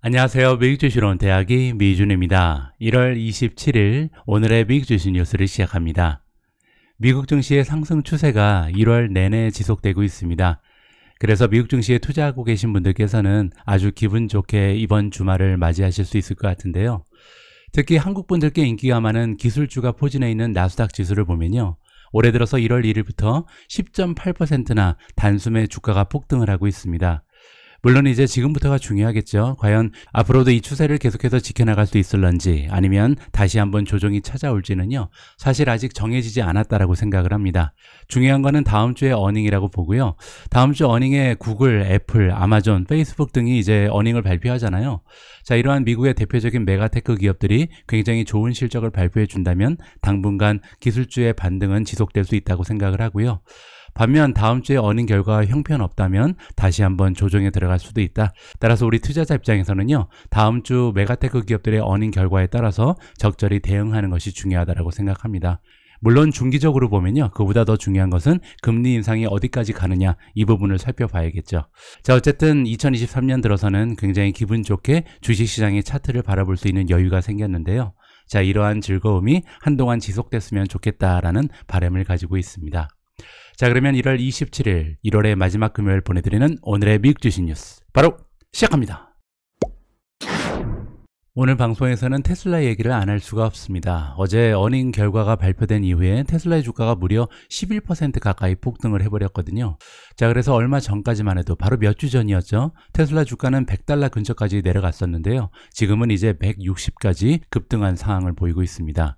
안녕하세요. 미국주시원 대학이 미준입니다. 1월 27일 오늘의 미국주신 뉴스를 시작합니다. 미국 증시의 상승 추세가 1월 내내 지속되고 있습니다. 그래서 미국 증시에 투자하고 계신 분들께서는 아주 기분 좋게 이번 주말을 맞이하실 수 있을 것 같은데요. 특히 한국 분들께 인기가 많은 기술주가 포진해 있는 나스닥 지수를 보면요. 올해 들어서 1월 1일부터 10.8%나 단숨에 주가가 폭등을 하고 있습니다. 물론 이제 지금부터가 중요하겠죠. 과연 앞으로도 이 추세를 계속해서 지켜나갈 수 있을런지 아니면 다시 한번 조정이 찾아올지는요. 사실 아직 정해지지 않았다라고 생각을 합니다. 중요한 거는 다음 주에 어닝이라고 보고요. 다음 주 어닝에 구글, 애플, 아마존, 페이스북 등이 이제 어닝을 발표하잖아요. 자, 이러한 미국의 대표적인 메가테크 기업들이 굉장히 좋은 실적을 발표해 준다면 당분간 기술주의 반등은 지속될 수 있다고 생각을 하고요. 반면 다음 주에 어닝 결과가 형편없다면 다시 한번 조정에 들어갈 수도 있다. 따라서 우리 투자자 입장에서는요. 다음 주 메가테크 기업들의 어닝 결과에 따라서 적절히 대응하는 것이 중요하다고 생각합니다. 물론 중기적으로 보면요. 그보다 더 중요한 것은 금리 인상이 어디까지 가느냐 이 부분을 살펴봐야겠죠. 자, 어쨌든 2023년 들어서는 굉장히 기분 좋게 주식시장의 차트를 바라볼 수 있는 여유가 생겼는데요. 자, 이러한 즐거움이 한동안 지속됐으면 좋겠다라는 바람을 가지고 있습니다. 자 그러면 1월 27일 1월의 마지막 금요일 보내드리는 오늘의 미국 주식 뉴스 바로 시작합니다 오늘 방송에서는 테슬라 얘기를 안 할 수가 없습니다. 어제 어닝 결과가 발표된 이후에 테슬라의 주가가 무려 11% 가까이 폭등을 해버렸거든요. 자, 그래서 얼마 전까지만 해도 바로 몇 주 전이었죠. 테슬라 주가는 100달러 근처까지 내려갔었는데요. 지금은 이제 160까지 급등한 상황을 보이고 있습니다.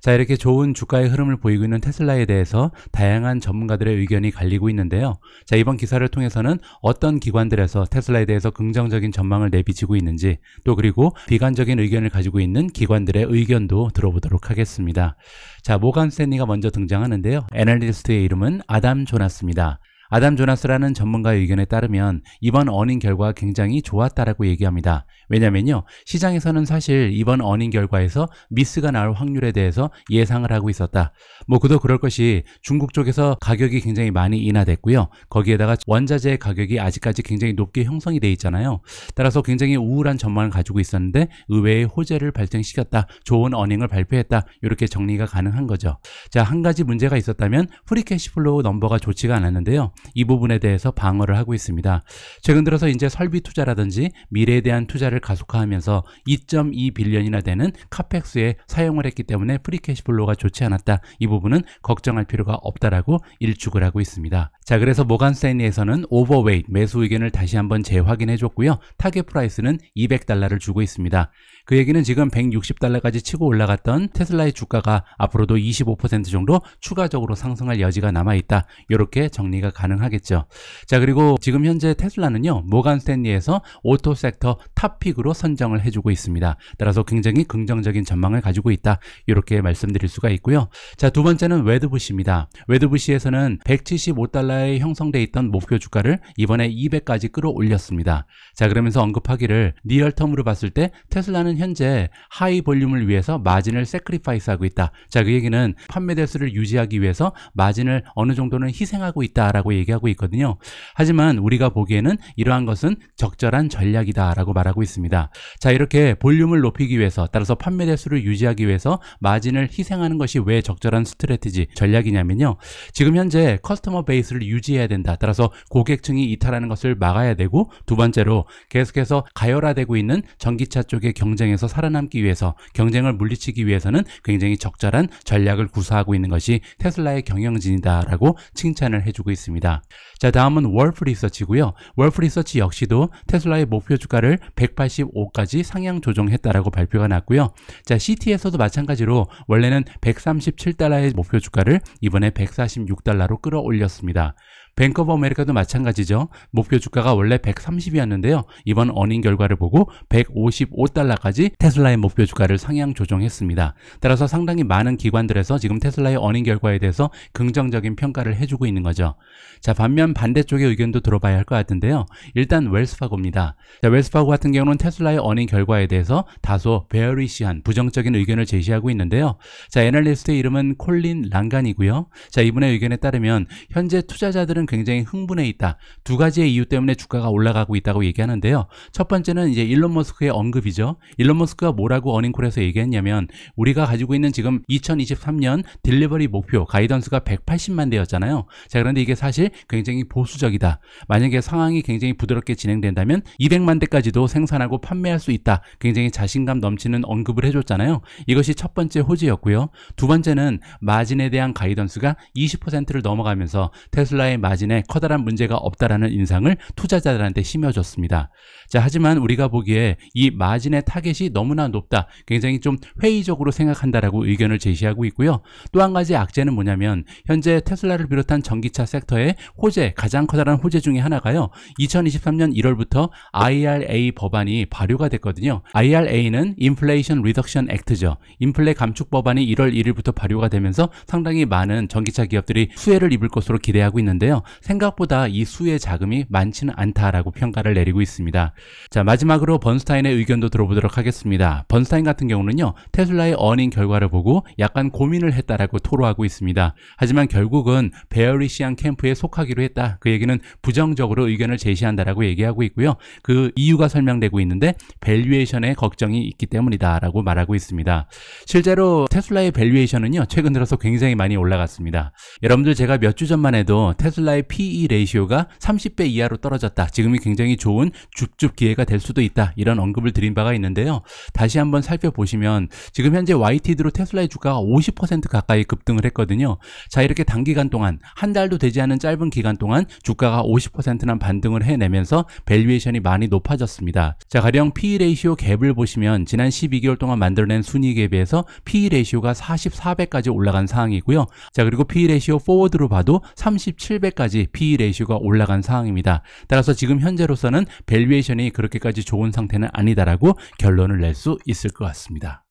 자, 이렇게 좋은 주가의 흐름을 보이고 있는 테슬라에 대해서 다양한 전문가들의 의견이 갈리고 있는데요. 자, 이번 기사를 통해서는 어떤 기관들에서 테슬라에 대해서 긍정적인 전망을 내비치고 있는지 또 그리고 비관적인 의견을 가지고 있는 기관들의 의견도 들어보도록 하겠습니다. 자, 모간 스탠리가 먼저 등장하는데요. 애널리스트의 이름은 아담 조나스입니다. 아담 조나스라는 전문가의 의견에 따르면 이번 어닝 결과가 굉장히 좋았다라고 얘기합니다. 왜냐면요. 시장에서는 사실 이번 어닝 결과에서 미스가 나올 확률에 대해서 예상을 하고 있었다. 뭐 그도 그럴 것이 중국 쪽에서 가격이 굉장히 많이 인하됐고요. 거기에다가 원자재 가격이 아직까지 굉장히 높게 형성이 돼 있잖아요. 따라서 굉장히 우울한 전망을 가지고 있었는데 의외의 호재를 발생시켰다. 좋은 어닝을 발표했다. 이렇게 정리가 가능한 거죠. 자, 한 가지 문제가 있었다면 프리캐시플로우 넘버가 좋지가 않았는데요. 이 부분에 대해서 방어를 하고 있습니다. 최근 들어서 이제 설비 투자라든지 미래에 대한 투자를 가속화하면서 2.2 빌리언이나 되는 카펙스에 사용을 했기 때문에 프리캐시플로가 좋지 않았다. 이 부분은 걱정할 필요가 없다라고 일축을 하고 있습니다. 자, 그래서 모간 스탠리에서는 오버웨이트 매수 의견을 다시 한번 재확인해 줬고요. 타겟 프라이스는 200달러를 주고 있습니다. 그 얘기는 지금 160달러까지 치고 올라갔던 테슬라의 주가가 앞으로도 25% 정도 추가적으로 상승할 여지가 남아 있다. 이렇게 정리가 가 가능하겠죠. 자, 그리고 지금 현재 테슬라는요. 모간 스탠리에서 오토 섹터 탑픽으로 선정을 해주고 있습니다. 따라서 굉장히 긍정적인 전망을 가지고 있다. 이렇게 말씀드릴 수가 있고요. 자, 두 번째는 웨드부시입니다. 웨드부시에서는 175달러에 형성돼 있던 목표 주가를 이번에 200까지 끌어올렸습니다. 자, 그러면서 언급하기를 리얼텀으로 봤을 때 테슬라는 현재 하이 볼륨을 위해서 마진을 세크리파이스 하고 있다. 자, 그 얘기는 판매 대수를 유지하기 위해서 마진을 어느 정도는 희생하고 있다라고 얘기하고 있거든요. 하지만 우리가 보기에는 이러한 것은 적절한 전략이다 라고 말하고 있습니다. 자 이렇게 볼륨을 높이기 위해서 따라서 판매 대수를 유지하기 위해서 마진을 희생하는 것이 왜 적절한 스트레티지 전략이냐면요. 지금 현재 커스터머 베이스를 유지해야 된다. 따라서 고객층이 이탈하는 것을 막아야 되고 두 번째로 계속해서 가열화되고 있는 전기차 쪽의 경쟁에서 살아남기 위해서 경쟁을 물리치기 위해서는 굉장히 적절한 전략을 구사하고 있는 것이 테슬라의 경영진이다라고 칭찬을 해주고 있습니다. 있습니다. 자 다음은 월프 리서치고요. 월프 리서치 역시도 테슬라의 목표 주가를 185까지 상향 조정했다라고 발표가 났고요. 자 CT에서도 마찬가지로 원래는 137달러의 목표 주가를 이번에 146달러로 끌어올렸습니다. 뱅크 오브 아메리카도 마찬가지죠. 목표 주가가 원래 130이었는데요. 이번 어닝 결과를 보고 155달러까지 테슬라의 목표 주가를 상향 조정했습니다. 따라서 상당히 많은 기관들에서 지금 테슬라의 어닝 결과에 대해서 긍정적인 평가를 해주고 있는 거죠. 자 반면 반대쪽의 의견도 들어봐야 할 것 같은데요. 일단 웰스파고입니다. 자, 웰스파고 같은 경우는 테슬라의 어닝 결과에 대해서 다소 베어리시한 부정적인 의견을 제시하고 있는데요. 자 애널리스트의 이름은 콜린 랑간이고요. 자 이분의 의견에 따르면 현재 투자자들은 시장은 굉장히 흥분해 있다. 두 가지의 이유 때문에 주가가 올라가고 있다고 얘기하는데요. 첫 번째는 이제 일론 머스크의 언급이죠. 일론 머스크가 뭐라고 어닝콜에서 얘기했냐면 우리가 가지고 있는 지금 2023년 딜리버리 목표 가이던스가 180만 대였잖아요. 자, 그런데 이게 사실 굉장히 보수적이다. 만약에 상황이 굉장히 부드럽게 진행된다면 200만 대까지도 생산하고 판매할 수 있다. 굉장히 자신감 넘치는 언급을 해줬잖아요. 이것이 첫 번째 호재였고요. 두 번째는 마진에 대한 가이던스가 20%를 넘어가면서 테슬라의 마진 마진에 커다란 문제가 없다라는 인상을 투자자들한테 심어줬습니다. 자, 하지만 우리가 보기에 이 마진의 타겟이 너무나 높다. 굉장히 좀 회의적으로 생각한다라고 의견을 제시하고 있고요. 또 한 가지 악재는 뭐냐면 현재 테슬라를 비롯한 전기차 섹터의 호재, 가장 커다란 호재 중에 하나가요. 2023년 1월부터 IRA 법안이 발효가 됐거든요. IRA는 인플레이션 리덕션 액트죠. 인플레 감축 법안이 1월 1일부터 발효가 되면서 상당히 많은 전기차 기업들이 수혜를 입을 것으로 기대하고 있는데요. 생각보다 이 수의 자금이 많지는 않다라고 평가를 내리고 있습니다. 자 마지막으로 번스타인의 의견도 들어보도록 하겠습니다. 번스타인 같은 경우는요 테슬라의 어닝 결과를 보고 약간 고민을 했다라고 토로하고 있습니다. 하지만 결국은 베어리시안 캠프에 속하기로 했다. 그 얘기는 부정적으로 의견을 제시한다라고 얘기하고 있고요. 그 이유가 설명되고 있는데 밸류에이션에 걱정이 있기 때문이다라고 말하고 있습니다. 실제로 테슬라의 밸류에이션은요 최근 들어서 굉장히 많이 올라갔습니다. 여러분들 제가 몇 주 전만 해도 테슬라 회사의 PE 레이시오가 30배 이하로 떨어졌다. 지금이 굉장히 좋은 줍줍 기회가 될 수도 있다. 이런 언급을 드린 바가 있는데요. 다시 한번 살펴보시면 지금 현재 YTD로 테슬라의 주가가 50% 가까이 급등을 했거든요. 자 이렇게 단기간 동안 한 달도 되지 않은 짧은 기간 동안 주가가 50%나 반등을 해내면서 밸류에이션이 많이 높아졌습니다. 자 가령 PE 레이시오 갭을 보시면 지난 12개월 동안 만들어낸 순이익에 비해서 PE 레이시오가 44배까지 올라간 상황이고요. 자 그리고 PE 레이시오 포워드로 봐도 37배 1 0까지 PE 레이시가 올라간 상황입니다. 따라서 지금 현재로서는 밸류에이션이 그렇게까지 좋은 상태는 아니다라고 결론을 낼 수 있을 것 같습니다.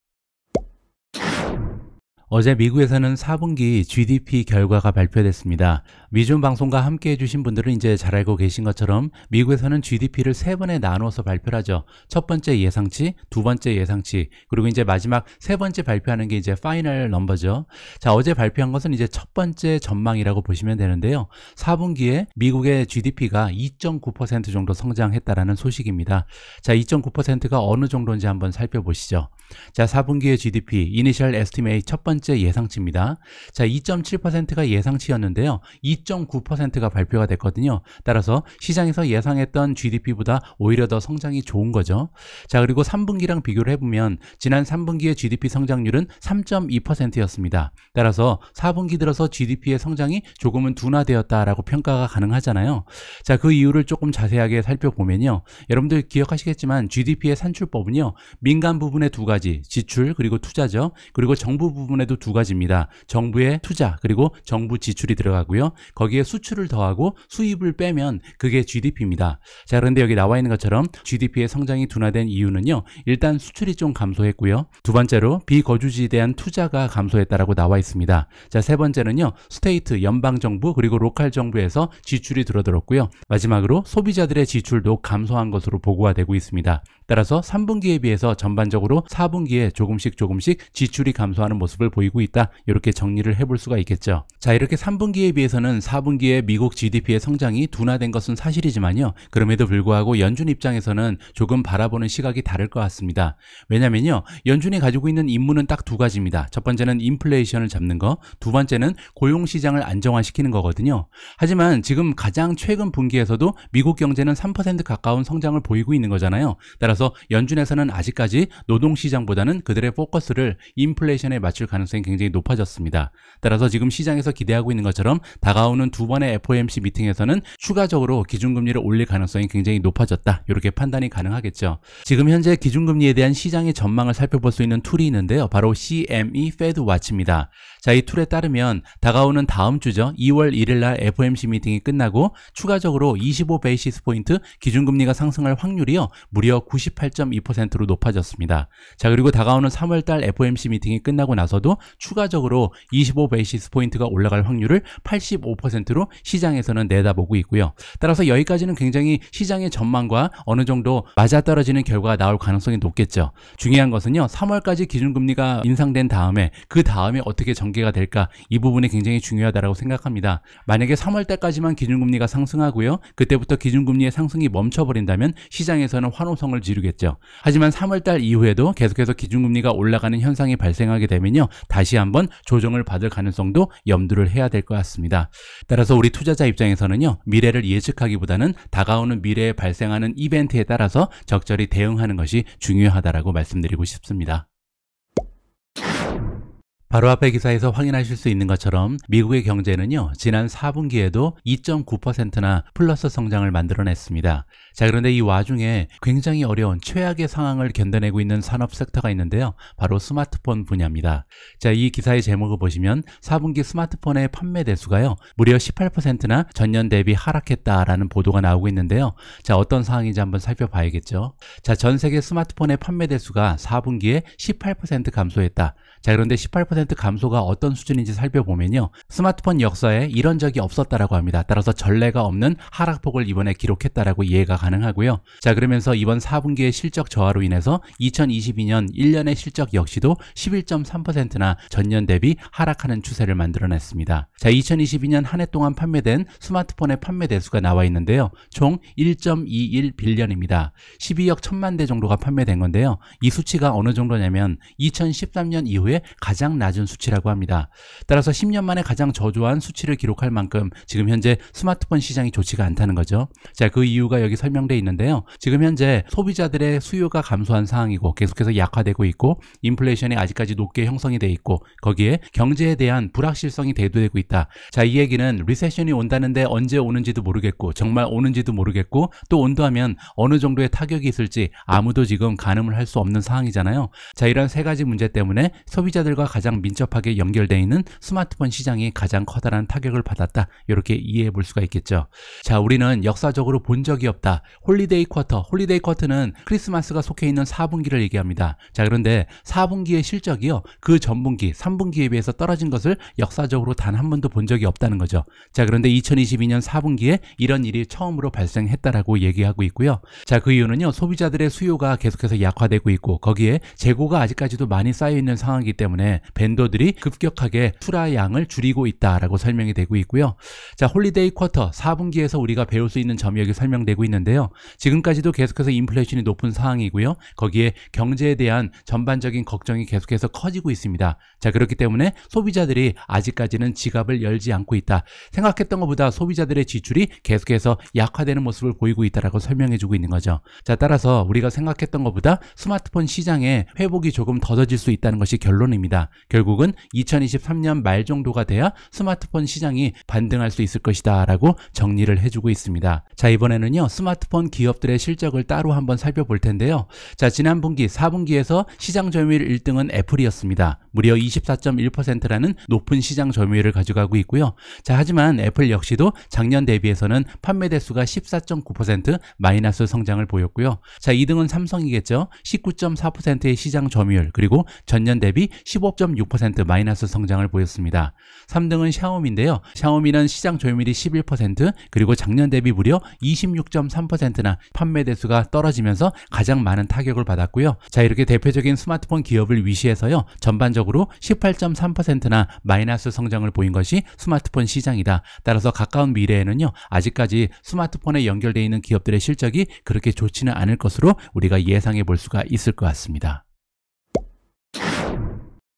어제 미국에서는 4분기 GDP 결과가 발표됐습니다. 미준 방송과 함께 해주신 분들은 이제 잘 알고 계신 것처럼 미국에서는 GDP를 세 번에 나눠서 발표 하죠. 첫 번째 예상치, 두 번째 예상치, 그리고 이제 마지막 세 번째 발표하는 게 이제 파이널 넘버죠. 자, 어제 발표한 것은 이제 첫 번째 전망이라고 보시면 되는데요. 4분기에 미국의 GDP가 2.9% 정도 성장했다라는 소식입니다. 자, 2.9%가 어느 정도인지 한번 살펴보시죠. 자, 4분기의 GDP, 이니셜 에스티메이 첫 번째 예상치입니다. 자, 2.7%가 예상치였는데요. 2.9%가 발표가 됐거든요. 따라서 시장에서 예상했던 GDP보다 오히려 더 성장이 좋은 거죠. 자, 그리고 3분기랑 비교를 해보면 지난 3분기의 GDP 성장률은 3.2%였습니다. 따라서 4분기 들어서 GDP의 성장이 조금은 둔화되었다라고 평가가 가능하잖아요. 자, 그 이유를 조금 자세하게 살펴보면요. 여러분들 기억하시겠지만 GDP의 산출법은요. 민간 부분의 두 가지 가지 지출 그리고 투자죠. 그리고 정부 부분에도 두 가지입니다. 정부의 투자 그리고 정부 지출이 들어가고요. 거기에 수출을 더하고 수입을 빼면 그게 GDP입니다. 자 그런데 여기 나와 있는 것처럼 GDP의 성장이 둔화된 이유는요. 일단 수출이 좀 감소했고요. 두 번째로 비거주지에 대한 투자가 감소했다라고 나와 있습니다. 자 세 번째는요. 스테이트 연방 정부 그리고 로컬 정부에서 지출이 줄어들었고요. 마지막으로 소비자들의 지출도 감소한 것으로 보고가 되고 있습니다. 따라서 3분기에 비해서 전반적으로 4분기에 조금씩 조금씩 지출이 감소하는 모습을 보이고 있다. 이렇게 정리를 해볼 수가 있겠죠. 자, 이렇게 3분기에 비해서는 4분기에 미국 GDP의 성장이 둔화된 것은 사실이지만요. 그럼에도 불구하고 연준 입장에서는 조금 바라보는 시각이 다를 것 같습니다. 왜냐면요. 연준이 가지고 있는 임무는 딱 두 가지입니다. 첫 번째는 인플레이션을 잡는 거, 두 번째는 고용 시장을 안정화시키는 거거든요. 하지만 지금 가장 최근 분기에서도 미국 경제는 3% 가까운 성장을 보이고 있는 거잖아요. 따라서 연준에서는 아직까지 노동 시장 시장보다는 그들의 포커스를 인플레이션에 맞출 가능성이 굉장히 높아졌습니다. 따라서 지금 시장에서 기대하고 있는 것처럼 다가오는 두 번의 FOMC 미팅에서는 추가적으로 기준금리를 올릴 가능성이 굉장히 높아졌다. 이렇게 판단이 가능하겠죠. 지금 현재 기준금리에 대한 시장의 전망을 살펴볼 수 있는 툴이 있는데요. 바로 CME Fed Watch입니다. 자, 이 툴에 따르면 다가오는 다음 주죠. 2월 1일 날 FOMC 미팅이 끝나고 추가적으로 25 베이시스 포인트 기준금리가 상승할 확률이요. 무려 98.2%로 높아졌습니다. 자 그리고 다가오는 3월달 FOMC 미팅이 끝나고 나서도 추가적으로 25 베이시스 포인트가 올라갈 확률을 85%로 시장에서는 내다보고 있고요. 따라서 여기까지는 굉장히 시장의 전망과 어느 정도 맞아떨어지는 결과가 나올 가능성이 높겠죠. 중요한 것은요. 3월까지 기준금리가 인상된 다음에 그 다음에 어떻게 전개가 될까 이 부분이 굉장히 중요하다고 생각합니다. 만약에 3월달까지만 기준금리가 상승하고요. 그때부터 기준금리의 상승이 멈춰버린다면 시장에서는 환호성을 지르겠죠. 하지만 3월달 이후에도 계속 계속해서 기준금리가 올라가는 현상이 발생하게 되면요. 다시 한번 조정을 받을 가능성도 염두를 해야 될 것 같습니다. 따라서 우리 투자자 입장에서는요. 미래를 예측하기보다는 다가오는 미래에 발생하는 이벤트에 따라서 적절히 대응하는 것이 중요하다라고 말씀드리고 싶습니다. 바로 앞에 기사에서 확인하실 수 있는 것처럼 미국의 경제는요, 지난 4분기에도 2.9%나 플러스 성장을 만들어냈습니다. 자, 그런데 이 와중에 굉장히 어려운 최악의 상황을 견뎌내고 있는 산업 섹터가 있는데요. 바로 스마트폰 분야입니다. 자, 이 기사의 제목을 보시면 4분기 스마트폰의 판매 대수가요. 무려 18%나 전년 대비 하락했다라는 보도가 나오고 있는데요. 자, 어떤 상황인지 한번 살펴봐야겠죠. 자, 전 세계 스마트폰의 판매 대수가 4분기에 18% 감소했다. 자, 그런데 18% 감소가 어떤 수준인지 살펴보면요. 스마트폰 역사에 이런 적이 없었다라고 합니다. 따라서 전례가 없는 하락폭을 이번에 기록했다라고 이해가 가능하고요. 자 그러면서 이번 4분기의 실적 저하로 인해서 2022년 1년의 실적 역시도 11.3%나 전년 대비 하락하는 추세를 만들어냈습니다. 자 2022년 한 해 동안 판매된 스마트폰의 판매 대수가 나와 있는데요. 총 1.21 빌리언입니다. 12억 1 0 0 0만대 정도가 판매된 건데요. 이 수치가 어느 정도냐면 2013년 이후에 가장 낮은 수치라고 합니다. 따라서 10년 만에 가장 저조한 수치를 기록할 만큼 지금 현재 스마트폰 시장이 좋지가 않다는 거죠. 자, 그 이유가 여기 설명 설명돼 있는데요. 지금 현재 소비자들의 수요가 감소한 상황이고 계속해서 약화되고 있고 인플레이션이 아직까지 높게 형성이 돼 있고 거기에 경제에 대한 불확실성이 대두되고 있다. 자, 이 얘기는 리세션이 온다는데 언제 오는지도 모르겠고 정말 오는지도 모르겠고 또 온다면 어느 정도의 타격이 있을지 아무도 지금 가늠을 할 수 없는 상황이잖아요. 자, 이런 세 가지 문제 때문에 소비자들과 가장 민첩하게 연결돼 있는 스마트폰 시장이 가장 커다란 타격을 받았다. 이렇게 이해해 볼 수가 있겠죠. 자, 우리는 역사적으로 본 적이 없다. 홀리데이 쿼터, 홀리데이 쿼터는 크리스마스가 속해 있는 4분기를 얘기합니다. 자, 그런데 4분기의 실적이요. 그 전분기, 3분기에 비해서 떨어진 것을 역사적으로 단 한 번도 본 적이 없다는 거죠. 자, 그런데 2022년 4분기에 이런 일이 처음으로 발생했다라고 얘기하고 있고요. 자, 그 이유는요. 소비자들의 수요가 계속해서 약화되고 있고 거기에 재고가 아직까지도 많이 쌓여 있는 상황이기 때문에 벤더들이 급격하게 투라 양을 줄이고 있다라고 설명이 되고 있고요. 자, 홀리데이 쿼터 4분기에서 우리가 배울 수 있는 점이 여기 설명되고 있는데 있는데요. 지금까지도 계속해서 인플레이션이 높은 상황이고요. 거기에 경제에 대한 전반적인 걱정이 계속해서 커지고 있습니다. 자, 그렇기 때문에 소비자들이 아직까지는 지갑을 열지 않고 있다. 생각했던 것보다 소비자들의 지출이 계속해서 약화되는 모습을 보이고 있다라고 설명해 주고 있는 거죠. 자, 따라서 우리가 생각했던 것보다 스마트폰 시장의 회복이 조금 더뎌질 수 있다는 것이 결론입니다. 결국은 2023년 말 정도가 돼야 스마트폰 시장이 반등할 수 있을 것이다 라고 정리를 해주고 있습니다. 자, 이번에는요. 스마트 스마트폰 기업들의 실적을 따로 한번 살펴볼 텐데요. 자, 지난 분기 4분기에서 시장 점유율 1등은 애플이었습니다. 무려 24.1%라는 높은 시장 점유율을 가져가고 있고요. 자, 하지만 애플 역시도 작년 대비해서는 판매 대수가 14.9% 마이너스 성장을 보였고요. 자, 2등은 삼성이겠죠. 19.4%의 시장 점유율 그리고 전년 대비 15.6% 마이너스 성장을 보였습니다. 3등은 샤오미인데요. 샤오미는 시장 점유율이 11% 그리고 작년 대비 무려 26.3% 3%나 판매 대수가 떨어지면서 가장 많은 타격을 받았고요. 자 이렇게 대표적인 스마트폰 기업을 위시해서요. 전반적으로 18.3%나 마이너스 성장을 보인 것이 스마트폰 시장이다. 따라서 가까운 미래에는요. 아직까지 스마트폰에 연결되어 있는 기업들의 실적이 그렇게 좋지는 않을 것으로 우리가 예상해 볼 수가 있을 것 같습니다.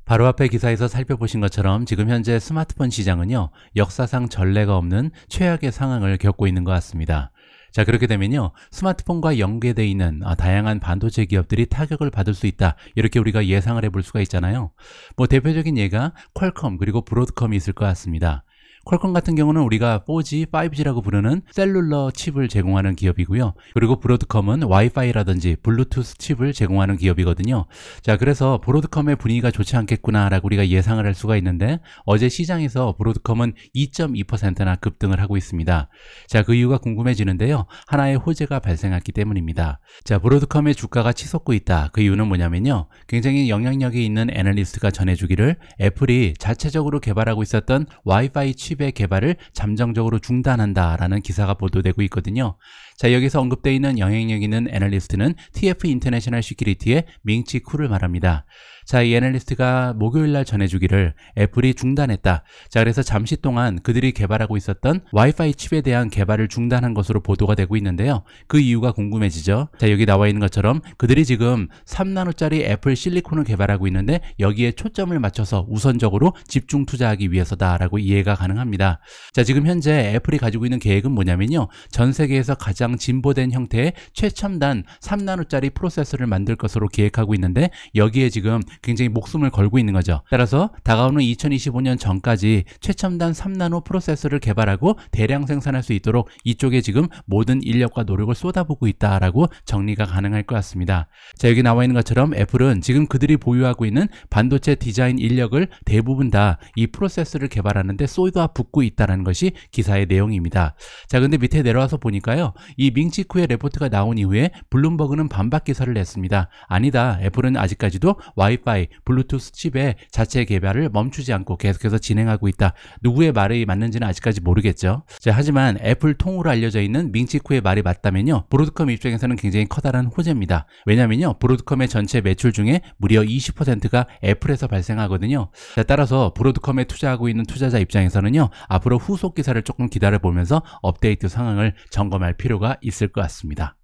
바로 앞에 기사에서 살펴보신 것처럼 지금 현재 스마트폰 시장은요, 역사상 전례가 없는 최악의 상황을 겪고 있는 것 같습니다. 자 그렇게 되면요 스마트폰과 연계되어 있는 아, 다양한 반도체 기업들이 타격을 받을 수 있다 이렇게 우리가 예상을 해볼 수가 있잖아요 뭐 대표적인 예가 퀄컴 그리고 브로드컴이 있을 것 같습니다 퀄컴 같은 경우는 우리가 4G, 5G라고 부르는 셀룰러 칩을 제공하는 기업이고요. 그리고 브로드컴은 와이파이라든지 블루투스 칩을 제공하는 기업이거든요. 자, 그래서 브로드컴의 분위기가 좋지 않겠구나라고 우리가 예상을 할 수가 있는데 어제 시장에서 브로드컴은 2.2%나 급등을 하고 있습니다. 자, 그 이유가 궁금해지는데요. 하나의 호재가 발생했기 때문입니다. 자, 브로드컴의 주가가 치솟고 있다. 그 이유는 뭐냐면요. 굉장히 영향력이 있는 애널리스트가 전해주기를 애플이 자체적으로 개발하고 있었던 와이파이 칩 칩의 개발을 잠정적으로 중단한다라는 기사가 보도되고 있거든요. 자 여기서 언급되어 있는 영향력 있는 애널리스트는 TF 인터내셔널 시큐리티의 밍치 쿠를 말합니다. 자, 이 애널리스트가 목요일 날 전해주기를 애플이 중단했다. 자, 그래서 잠시 동안 그들이 개발하고 있었던 와이파이 칩에 대한 개발을 중단한 것으로 보도가 되고 있는데요. 그 이유가 궁금해지죠. 자, 여기 나와 있는 것처럼 그들이 지금 3나노짜리 애플 실리콘을 개발하고 있는데 여기에 초점을 맞춰서 우선적으로 집중 투자하기 위해서다라고 이해가 가능합니다. 자, 지금 현재 애플이 가지고 있는 계획은 뭐냐면요. 전 세계에서 가장 진보된 형태의 최첨단 3나노짜리 프로세서를 만들 것으로 계획하고 있는데 여기에 지금 굉장히 목숨을 걸고 있는 거죠. 따라서 다가오는 2025년 전까지 최첨단 3나노 프로세서를 개발하고 대량 생산할 수 있도록 이쪽에 지금 모든 인력과 노력을 쏟아부고 있다라고 정리가 가능할 것 같습니다. 자 여기 나와 있는 것처럼 애플은 지금 그들이 보유하고 있는 반도체 디자인 인력을 대부분 다 이 프로세스를 개발하는데 쏟아붓고 있다는 것이 기사의 내용입니다. 자 근데 밑에 내려와서 보니까요. 이 밍치쿠의 레포트가 나온 이후에 블룸버그는 반박 기사를 냈습니다. 아니다. 애플은 아직까지도 와이프 스펙바이, 블루투스 칩의 자체 개발을 멈추지 않고 계속해서 진행하고 있다. 누구의 말이 맞는지는 아직까지 모르겠죠. 자, 하지만 애플 통으로 알려져 있는 밍치쿠의 말이 맞다면요. 브로드컴 입장에서는 굉장히 커다란 호재입니다. 왜냐면요. 브로드컴의 전체 매출 중에 무려 20%가 애플에서 발생하거든요. 자, 따라서 브로드컴에 투자하고 있는 투자자 입장에서는요. 앞으로 후속 기사를 조금 기다려보면서 업데이트 상황을 점검할 필요가 있을 것 같습니다.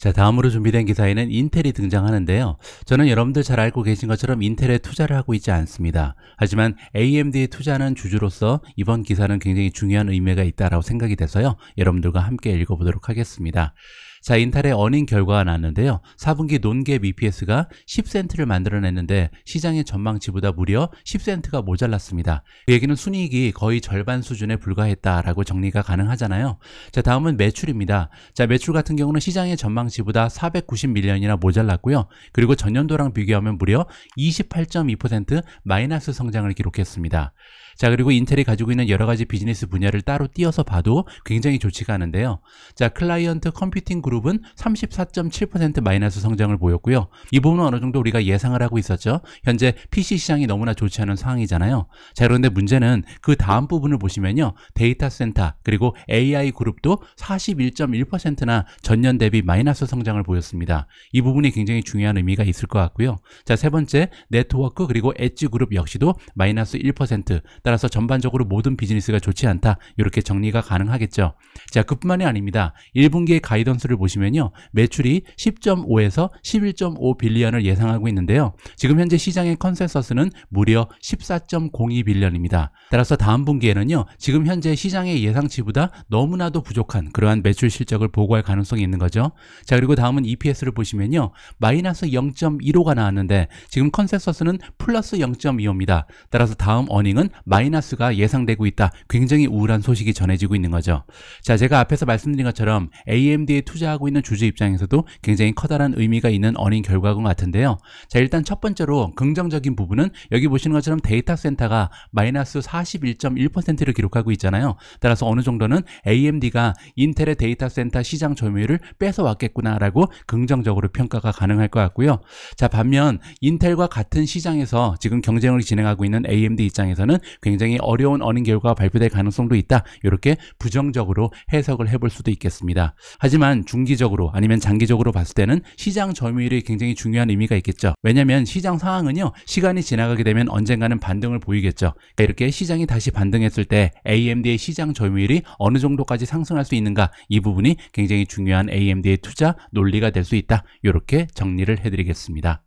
자 다음으로 준비된 기사에는 인텔이 등장하는데요. 저는 여러분들 잘 알고 계신 것처럼 인텔에 투자를 하고 있지 않습니다. 하지만 AMD에 투자하는 주주로서 이번 기사는 굉장히 중요한 의미가 있다고 라 생각이 돼서요. 여러분들과 함께 읽어보도록 하겠습니다. 자, 인텔의 어닝 결과가 나왔는데요. 4분기 논갭 EPS가 10센트를 만들어냈는데 시장의 전망치보다 무려 10센트가 모자랐습니다. 그 얘기는 순이익이 거의 절반 수준에 불과했다라고 정리가 가능하잖아요. 자, 다음은 매출입니다. 자, 매출 같은 경우는 시장의 전망치보다 490밀리언이나 모자랐고요. 그리고 전년도랑 비교하면 무려 28.2% 마이너스 성장을 기록했습니다. 자 그리고 인텔이 가지고 있는 여러 가지 비즈니스 분야를 따로 띄어서 봐도 굉장히 좋지가 않은데요. 자 클라이언트 컴퓨팅 그룹 그룹은 34.7% 마이너스 성장을 보였고요. 이 부분은 어느 정도 우리가 예상을 하고 있었죠. 현재 PC 시장이 너무나 좋지 않은 상황이잖아요. 자, 그런데 문제는 그 다음 부분을 보시면요. 데이터 센터 그리고 AI 그룹도 41.1%나 전년 대비 마이너스 성장을 보였습니다. 이 부분이 굉장히 중요한 의미가 있을 것 같고요. 자, 세 번째 네트워크 그리고 엣지 그룹 역시도 마이너스 1% 따라서 전반적으로 모든 비즈니스가 좋지 않다. 이렇게 정리가 가능하겠죠. 자, 그뿐만이 아닙니다. 1분기의 가이던스를 보시면요. 매출이 10.5에서 11.5 빌리언을 예상하고 있는데요. 지금 현재 시장의 컨센서스는 무려 14.02 빌리언입니다. 따라서 다음 분기에는요. 지금 현재 시장의 예상치보다 너무나도 부족한 그러한 매출 실적을 보고할 가능성이 있는 거죠. 자, 그리고 다음은 EPS를 보시면요. 마이너스 0.15가 나왔는데 지금 컨센서스는 플러스 0.25입니다. 따라서 다음 어닝은 마이너스가 예상되고 있다. 굉장히 우울한 소식이 전해지고 있는 거죠. 자, 제가 앞에서 말씀드린 것처럼 AMD의 투자 취하고 있는 주주 입장에서도 굉장히 커다란 의미가 있는 어닝 결과군 같은데요. 자, 일단 첫 번째로 긍정적인 부분은 여기 보시는 것처럼 데이터 센터가 마이너스 41.1%를 기록하고 있잖아요. 따라서 어느 정도는 AMD가 인텔의 데이터 센터 시장 점유율을 뺏어왔겠구나라고 긍정적으로 평가가 가능할 것 같고요. 자, 반면 인텔과 같은 시장에서 지금 경쟁을 진행하고 있는 AMD 입장에서는 굉장히 어려운 어닝 결과가 발표될 가능성도 있다. 이렇게 부정적으로 해석을 해볼 수도 있겠습니다. 하지만 중 중기적으로 아니면 장기적으로 봤을 때는 시장 점유율이 굉장히 중요한 의미가 있겠죠. 왜냐면 하 시장 상황은요. 시간이 지나가게 되면 언젠가는 반등을 보이겠죠. 그러니까 이렇게 시장이 다시 반등했을 때 AMD의 시장 점유율이 어느 정도까지 상승할 수 있는가 이 부분이 굉장히 중요한 AMD의 투자 논리가 될 수 있다. 이렇게 정리를 해드리겠습니다.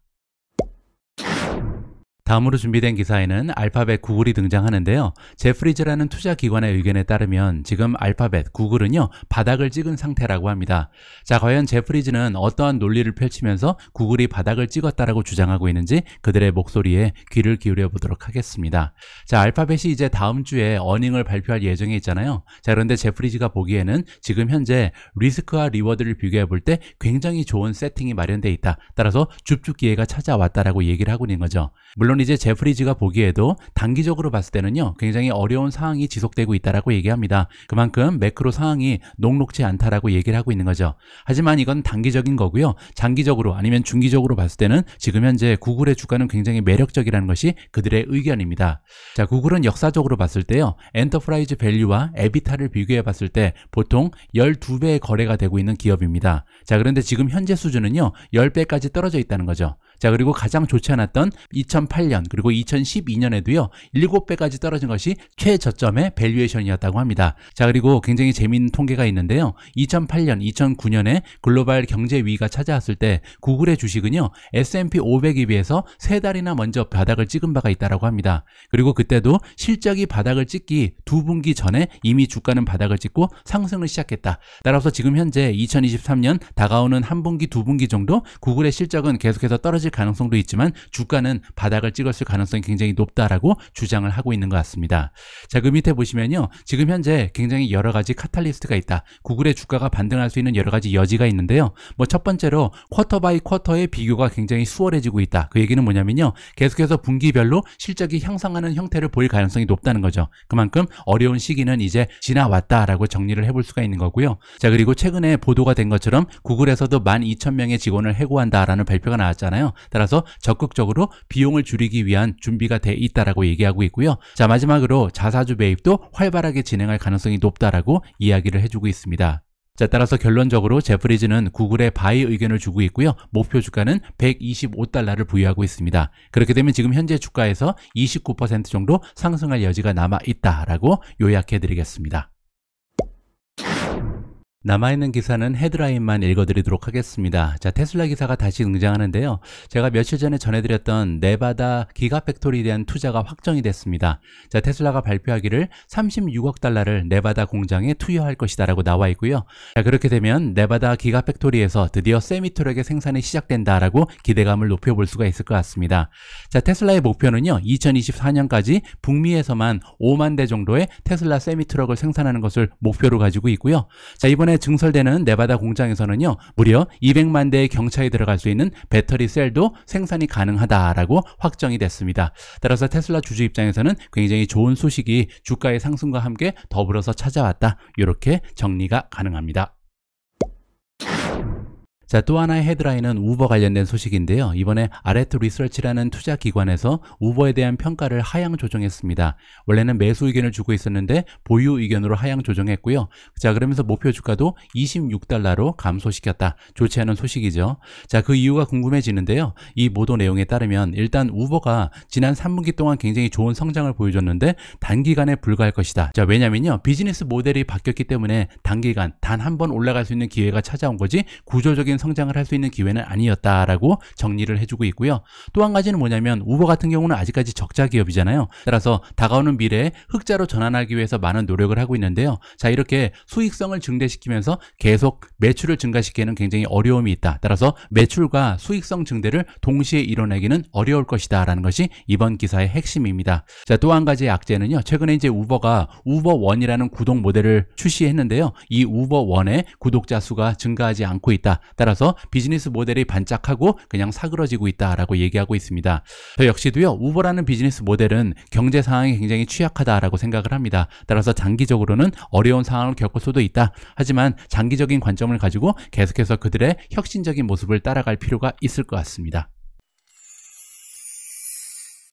다음으로 준비된 기사에는 알파벳 구글이 등장하는데요. 제프리즈라는 투자기관의 의견에 따르면 지금 알파벳 구글은요 바닥을 찍은 상태라고 합니다. 자 과연 제프리즈는 어떠한 논리를 펼치면서 구글이 바닥을 찍었다라고 주장하고 있는지 그들의 목소리에 귀를 기울여 보도록 하겠습니다. 자 알파벳이 이제 다음 주에 어닝을 발표할 예정에 있잖아요. 자 그런데 제프리즈가 보기에는 지금 현재 리스크와 리워드를 비교해 볼 때 굉장히 좋은 세팅이 마련되어 있다. 따라서 줍줍 기회가 찾아왔다라고 얘기를 하고 있는 거죠. 물론 물론 이제 제프리즈가 보기에도 단기적으로 봤을 때는요 굉장히 어려운 상황이 지속되고 있다라고 얘기합니다. 그만큼 매크로 상황이 녹록지 않다라고 얘기를 하고 있는 거죠. 하지만 이건 단기적인 거고요. 장기적으로 아니면 중기적으로 봤을 때는 지금 현재 구글의 주가는 굉장히 매력적이라는 것이 그들의 의견입니다. 자, 구글은 역사적으로 봤을 때요. 엔터프라이즈 밸류와 에비타를 비교해 봤을 때 보통 12배의 거래가 되고 있는 기업입니다. 자, 그런데 지금 현재 수준은요. 10배까지 떨어져 있다는 거죠. 자, 그리고 가장 좋지 않았던 2008년 그리고 2012년에도요. 7배까지 떨어진 것이 최저점의 밸류에이션이었다고 합니다. 자, 그리고 굉장히 재미있는 통계가 있는데요. 2008년, 2009년에 글로벌 경제 위기가 찾아왔을 때 구글의 주식은요. S&P 500에 비해서 세 달이나 먼저 바닥을 찍은 바가 있다라고 합니다. 그리고 그때도 실적이 바닥을 찍기 두 분기 전에 이미 주가는 바닥을 찍고 상승을 시작했다. 따라서 지금 현재 2023년 다가오는 한 분기, 두 분기 정도 구글의 실적은 계속해서 떨어질 가능성도 있지만 주가는 바닥을 찍었을 가능성이 굉장히 높다라고 주장을 하고 있는 것 같습니다. 자, 그 밑에 보시면요. 지금 현재 굉장히 여러 가지 카탈리스트가 있다. 구글의 주가가 반등할 수 있는 여러 가지 여지가 있는데요. 뭐 첫 번째로 쿼터 바이 쿼터의 비교가 굉장히 수월해지고 있다. 그 얘기는 뭐냐면요. 계속해서 분기별로 실적이 향상하는 형태를 보일 가능성이 높다는 거죠. 그만큼 어려운 시기는 이제 지나왔다라고 정리를 해볼 수가 있는 거고요. 자, 그리고 최근에 보도가 된 것처럼 구글에서도 12,000명의 직원을 해고한다라는 발표가 나왔잖아요. 따라서 적극적으로 비용을 줄이기 위한 준비가 돼 있다라고 얘기하고 있고요. 자, 마지막으로 자사주 매입도 활발하게 진행할 가능성이 높다라고 이야기를 해주고 있습니다. 자, 따라서 결론적으로 제프리즈는 구글의 바이 의견을 주고 있고요. 목표 주가는 125달러를 부여하고 있습니다. 그렇게 되면 지금 현재 주가에서 29% 정도 상승할 여지가 남아 있다라고 요약해 드리겠습니다. 남아있는 기사는 헤드라인만 읽어드리도록 하겠습니다. 자, 테슬라 기사가 다시 등장하는데요. 제가 며칠 전에 전해드렸던 네바다 기가팩토리에 대한 투자가 확정이 됐습니다. 자, 테슬라가 발표하기를 36억 달러를 네바다 공장에 투여할 것이다 라고 나와 있고요. 자, 그렇게 되면 네바다 기가팩토리에서 드디어 세미트럭의 생산이 시작된다 라고 기대감을 높여볼 수가 있을 것 같습니다. 자, 테슬라의 목표는요. 2024년까지 북미에서만 5만 대 정도의 테슬라 세미트럭을 생산하는 것을 목표로 가지고 있고요. 자, 이번에 이번에 증설되는 네바다 공장에서는요, 무려 200만 대의 경차에 들어갈 수 있는 배터리 셀도 생산이 가능하다라고 확정이 됐습니다. 따라서 테슬라 주주 입장에서는 굉장히 좋은 소식이 주가의 상승과 함께 더불어서 찾아왔다. 이렇게 정리가 가능합니다. 자, 또 하나의 헤드라인은 우버 관련된 소식인데요. 이번에 아레트 리서치라는 투자 기관에서 우버에 대한 평가를 하향 조정했습니다. 원래는 매수 의견을 주고 있었는데 보유 의견으로 하향 조정했고요. 자, 그러면서 목표 주가도 26달러로 감소시켰다. 좋지 않은 소식이죠. 자, 그 이유가 궁금해지는데요. 이 보도 내용에 따르면 일단 우버가 지난 3분기 동안 굉장히 좋은 성장을 보여줬는데 단기간에 불과할 것이다. 자, 왜냐면요. 비즈니스 모델이 바뀌었기 때문에 단기간 단 한 번 올라갈 수 있는 기회가 찾아온 거지 구조적인 성장을 할 수 있는 기회는 아니었다라고 정리를 해주고 있고요. 또 한 가지는 뭐냐면 우버 같은 경우는 아직까지 적자 기업이잖아요. 따라서 다가오는 미래에 흑자로 전환하기 위해서 많은 노력을 하고 있는데요. 자 이렇게 수익성을 증대시키면서 계속 매출을 증가시키는 굉장히 어려움이 있다. 따라서 매출과 수익성 증대를 동시에 이뤄내기는 어려울 것이다 라는 것이 이번 기사의 핵심입니다. 자 또 한 가지의 악재는요. 최근에 이제 우버가 우버원이라는 구독 모델을 출시했는데요. 이 우버원의 구독자 수가 증가하지 않고 있다. 따라서 비즈니스 모델이 반짝하고 그냥 사그러지고 있다라고 얘기하고 있습니다. 저 역시도요. 우버라는 비즈니스 모델은 경제 상황이 굉장히 취약하다라고 생각을 합니다. 따라서 장기적으로는 어려운 상황을 겪을 수도 있다. 하지만 장기적인 관점을 가지고 계속해서 그들의 혁신적인 모습을 따라갈 필요가 있을 것 같습니다.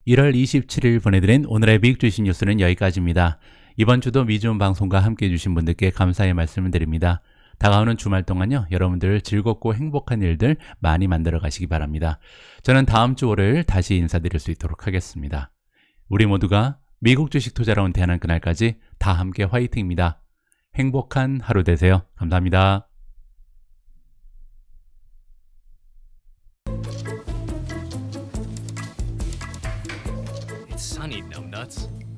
1월 27일 보내드린 오늘의 미국 주식 뉴스는 여기까지입니다. 이번 주도 미주은 방송과 함께해 주신 분들께 감사의 말씀을 드립니다. 다가오는 주말 동안요, 여러분들 즐겁고 행복한 일들 많이 만들어 가시기 바랍니다. 저는 다음 주 월요일 다시 인사드릴 수 있도록 하겠습니다. 우리 모두가 미국 주식 투자로 은퇴하는 그날까지 다 함께 화이팅입니다. 행복한 하루 되세요. 감사합니다. It's sunny, n u n u t s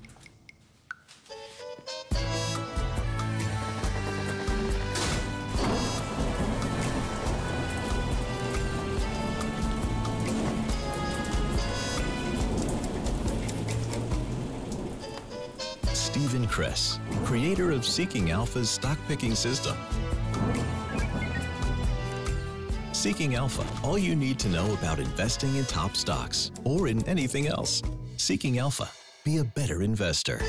Chris, Kress, creator of Seeking Alpha's stock picking system. Seeking Alpha, all you need to know about investing in top stocks or in anything else. Seeking Alpha, be a better investor.